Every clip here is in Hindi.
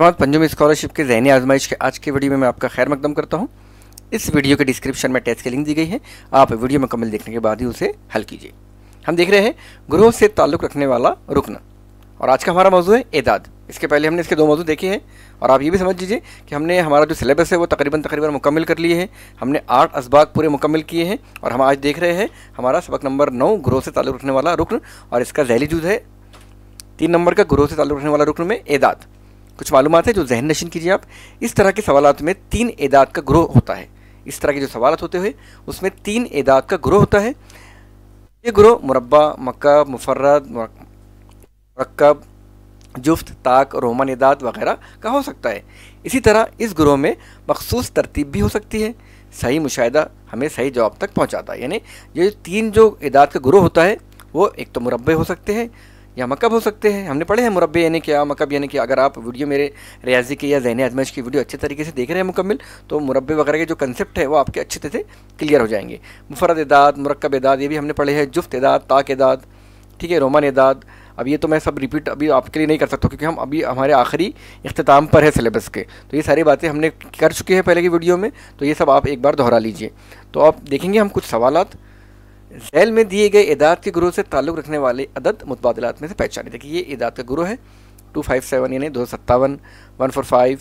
धन्यवाद पंजुम स्कॉलरशिप के जहनी आजमाइश के आज के वीडियो में मैं आपका खैर मकदम करता हूँ इस वीडियो के डिस्क्रिप्शन में टेस्ट की लिंक दी गई है आप वीडियो मुकम्मल देखने के बाद ही उसे हल कीजिए हम देख रहे हैं गुरुओं से ताल्लुक़ रखने वाला रुकना और आज का हमारा मौजू है एदाद इसके पहले हमने इसके दो मौजू देखे हैं और आप ये भी समझ लीजिए कि हमने हमारा जो सिलेबस है वो तकरीबन तकरीबन मुकम्मल कर लिए हैं हमने आठ इसबाक पूरे मुकम्मल किए हैं और हम आज देख रहे हैं हमारा सबक नंबर नौ ग्रोह से ताल्लुक़ रखने वाला रुकन और इसका जहली जूज है तीन नंबर का ग्रोह से ताल्लुक़ रखने वाला रुकन में एदाद कुछ मालूम है जो जहन नशीन कीजिए आप इस तरह के सवालत में तीन एदाद का ग्रोह होता है इस तरह के जो सवालत होते हुए उसमें तीन एदाद का ग्रोह होता है ये ग्रोह मुरबा मक्का मुफरद मरकब जुफ्त ताक रोमन एदाद वगैरह का हो सकता है इसी तरह इस ग्रोह में मखसूस तरतीब भी हो सकती है सही मुशाह हमें सही जवाब तक पहुँचाता है यानी ये तीन जो इदाद का ग्रोह होता है वो एक तो मुरबे हो सकते हैं या मकब हो सकते हैं हमने पढ़े हैं मुरबे यानी क्या मकब यानी कि अगर आप वीडियो मेरे रियाजी के या जैन अजमश की वीडियो अच्छे तरीके से देख रहे हैं मुकम्मल तो मुरबे वगैरह के जो कंसेप्ट है वो आपके अच्छे तरह से क्लियर हो जाएंगे मुफरत इदाद मरकब इदाद ये भी हमने पढ़े हैं जुफ्त इदाद ताक इदाद ठीक है रोमन इदाद अब ये तो मैं सब रिपीट अभी आपके लिए नहीं कर सकता क्योंकि हम अभी हमारे आखिरी अख्ताम पर है सिलेबस के तो ये सारी बातें हमने कर चुके हैं पहले की वीडियो में तो ये सब आप एक बार दोहरा लीजिए तो आप देखेंगे हम कुछ सवालत जैल में दिए गए इदात के गुरु से ताल्लुक़ रखने वाले अदद मुतबादलात में से पहचाने देखिए ये इदात का गुरु है टू फाइव सेवन यानी दो सौ सत्तावन वन फोर फाइव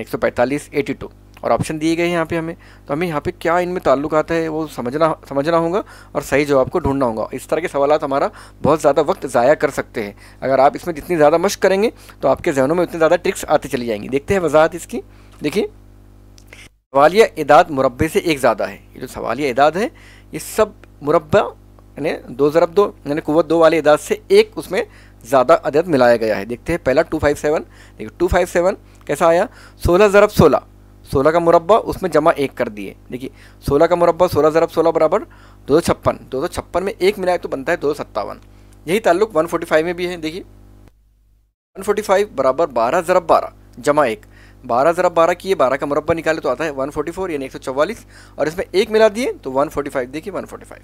एक सौ पैंतालीस एटी टू और ऑप्शन दिए गए यहाँ पे हमें तो हमें यहाँ पे क्या इनमें ताल्लुक आता है वो समझना समझना होगा और सही जवाब को ढूंढना होगा इस तरह के सवाल हमारा बहुत ज़्यादा वक्त ज़ाया कर सकते हैं अगर आप इसमें जितनी ज़्यादा मश्क करेंगे तो आपके जहनों में उतनी ज़्यादा ट्रिक्स आती चली जाएंगी देखते हैं वजाहत इसकी देखिए सवालिया इदाद मुरबे से एक ज़्यादा है ये जो सवालिया इदाद है ये सब मुरबा यानी दो ज़रब दो यानी कुत दो वाले अदाद से एक उसमें ज़्यादा अदद मिलाया गया है देखते हैं पहला टू फाइव सेवन देखिए टू फाइव सेवन कैसा आया सोलह ज़रब सोलह सोलह का मुरबा उसमें जमा एक कर दिए देखिए सोलह का मुरबा सोलह ज़रब सोलह बराबर दो सौ छप्पन दो सौ छप्पन में एक मिलाए तो बनता है दो सौ सत्तावन यही ताल्लुक वन फोर्टी फाइव में भी है देखिए वन फोर्टी फाइव बराबर बारह ज़रब बारह जमा एक बारह ज़रा बारह किए बारह का मुरबा निकाले तो आता है वन फोर्टी फोर यानी एक सौ चौवालीस और इसमें एक मिला दिए तो वन फोर्टी फाइव देखिए वन फोर्टी फाइव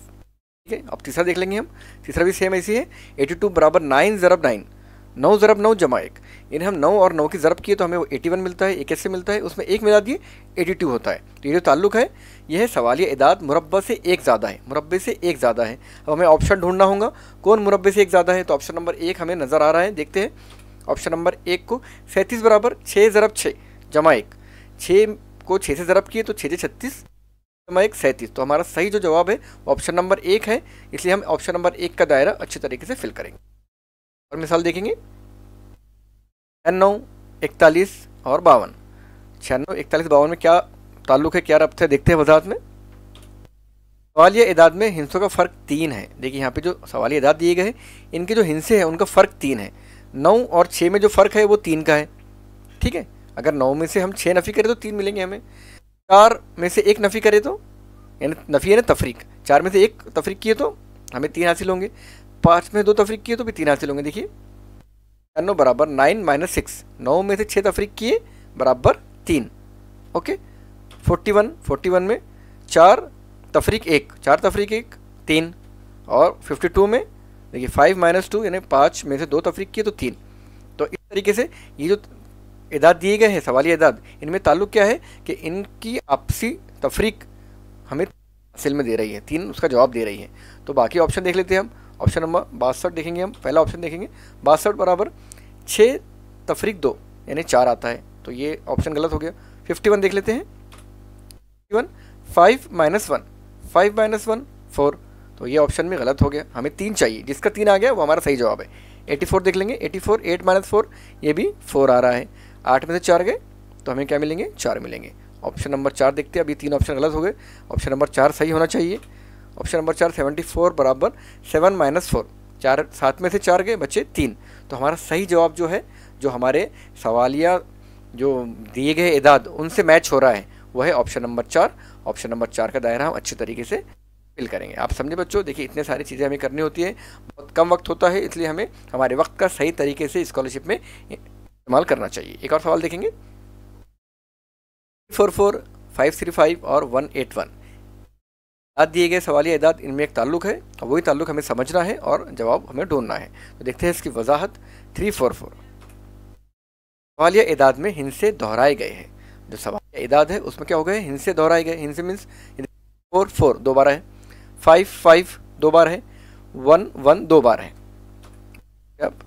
ठीक है अब तीसरा देख लेंगे हम तीसरा भी सेम ऐसी है एटी टू बराबर नाइन ज़रब नाइन नौ ज़रब नौ जमा एक यानी हम नौ और नौ की ज़रब किए तो हमें वो एटी वन मिलता है एक ऐसे मिलता है उसमें एक मिला दिए एटी टू होता है तो ये जो ताल्लुक है यह है सवालिया इदाद मुरबा से एक ज़्यादा है मुरबे से एक ज़्यादा है अब हमें ऑप्शन ढूंढना होगा कौन मुरबे से एक ज़्यादा है तो ऑप्शन नंबर एक हमें नज़र आ रहा है देखते हैं ऑप्शन नंबर एक को सैंतीस बराबर छः ज़रब छः जमा एक छः को छः से ज़रब किए तो छः से छत्तीस जमा एक सैंतीस तो हमारा सही जो जवाब है ऑप्शन नंबर एक है इसलिए हम ऑप्शन नंबर एक का दायरा अच्छे तरीके से फिल करेंगे और मिसाल देखेंगे छियानौ इकतालीस और बावन छियानौ इकतालीस बावन में क्या ताल्लुक है क्या रब्त है देखते हैं वजात में सवालिया इदाद में हिंसों का फ़र्क तीन है देखिए यहाँ पे जो सवाल इदाद दिए गए हैं इनके जो हिंसे हैं उनका फ़र्क तीन है नौ और छः में जो फ़र्क है वो तीन का है ठीक है अगर नौ में से हम छः नफ़ी करें तो तीन मिलेंगे हमें चार में से एक नफ़ी करें तो यानी नफ़ी यानी तफरीक चार में से एक तफरीक किए तो हमें तीन हासिल होंगे पाँच में दो तफरीक किए तो भी तीन हासिल होंगे देखिए नौ बराबर नाइन माइनस सिक्स नौ में से छः तफरीक किए बराबर तीन okay forty one forty one में चार तफरीक एक चार तफरीक एक तीन और फिफ्टी टू में देखिए फाइव माइनस टू यानी पाँच में से दो तफरीक किए तो तीन तो इस तरीके से ये जो इदाद दिए गए हैं सवाली इदाद इनमें ताल्लुक क्या है कि इनकी आपसी तफरीक हमें असल में दे रही है तीन उसका जवाब दे रही है तो बाकी ऑप्शन देख लेते हैं हम ऑप्शन नंबर बासठ देखेंगे हम पहला ऑप्शन देखेंगे बासठ बराबर छः तफरीक दो यानी चार आता है तो ये ऑप्शन गलत हो गया फिफ्टी वन देख लेते हैं fifty one five minus one five minus one four तो ये ऑप्शन में गलत हो गया हमें तीन चाहिए जिसका तीन आ गया वो हमारा सही जवाब है एटी फोर देख लेंगे eighty four eight minus four ये भी फोर आ रहा है आठ में से चार गए तो हमें क्या मिलेंगे चार मिलेंगे ऑप्शन नंबर चार देखते हैं अभी तीन ऑप्शन गलत हो गए ऑप्शन नंबर चार सही होना चाहिए ऑप्शन नंबर चार सेवेंटी फोर बराबर सेवन माइनस फोर चार सात में से चार गए बच्चे तीन तो हमारा सही जवाब जो है जो हमारे सवालिया जो दिए गए इदाद उनसे मैच हो रहा है वह है ऑप्शन नंबर चार ऑप्शन नंबर चार का दायरा हम अच्छे तरीके से फिल करेंगे आप समझे बच्चों देखिए इतने सारी चीज़ें हमें करनी होती है बहुत कम वक्त होता है इसलिए हमें हमारे वक्त का सही तरीके से स्कॉलरशिप में इस्तेमाल करना चाहिए एक और सवाल देखेंगे four four five three five और वन एट वन याद दिए गए या इदाद इनमें एक ताल्लुक है और वही ताल्लुक हमें समझना है और जवाब हमें ढूंढना है तो देखते हैं इसकी वजाहत थ्री फोर फोर या इदाद में हिंसे दोहराए गए हैं जो सवालिया इदाद है उसमें क्या हो गए हिंसे दोहराए गए हिंसे मीन्स फोर फोर दोबारा है फाइव फाइव दो बार है वन वन दो बार है अब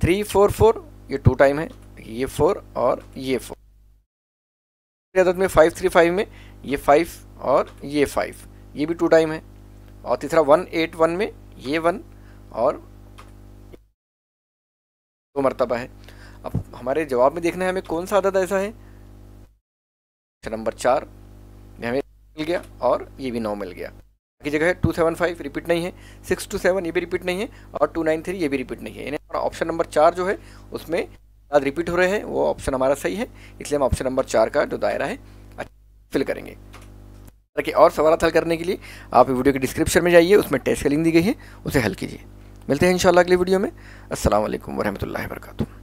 थ्री फोर फोर ये टू टाइम है ये फोर और ये फोर आदत में फाइव थ्री फाइव में ये फाइव और ये फाइव ये भी टू टाइम है और तीसरा वन एट वन में ये वन और दो मरतबा है अब हमारे जवाब में देखना है हमें कौन सा आदत ऐसा है नंबर चार हमें मिल गया और ये भी नौ मिल गया की जगह है टू सेवन फाइव रिपीट नहीं है सिक्स टू सेवन ये भी रिपीट नहीं है और टू नाइन थ्री ये भी रिपीट नहीं है यानी हमारा ऑप्शन नंबर चार जो है उसमें बाद रिपीट हो रहे हैं वो ऑप्शन हमारा सही है इसलिए हम ऑप्शन नंबर चार का जो दायरा है फिल अच्छा, करेंगे ताकि और सवाल हल करने के लिए आप वीडियो के डिस्क्रिप्शन में जाइए उसमें टेस्ट का लिंक दी गई है उसे हल कीजिए मिलते हैं इंशाल्लाह अगली वीडियो में असल वरहमल वरक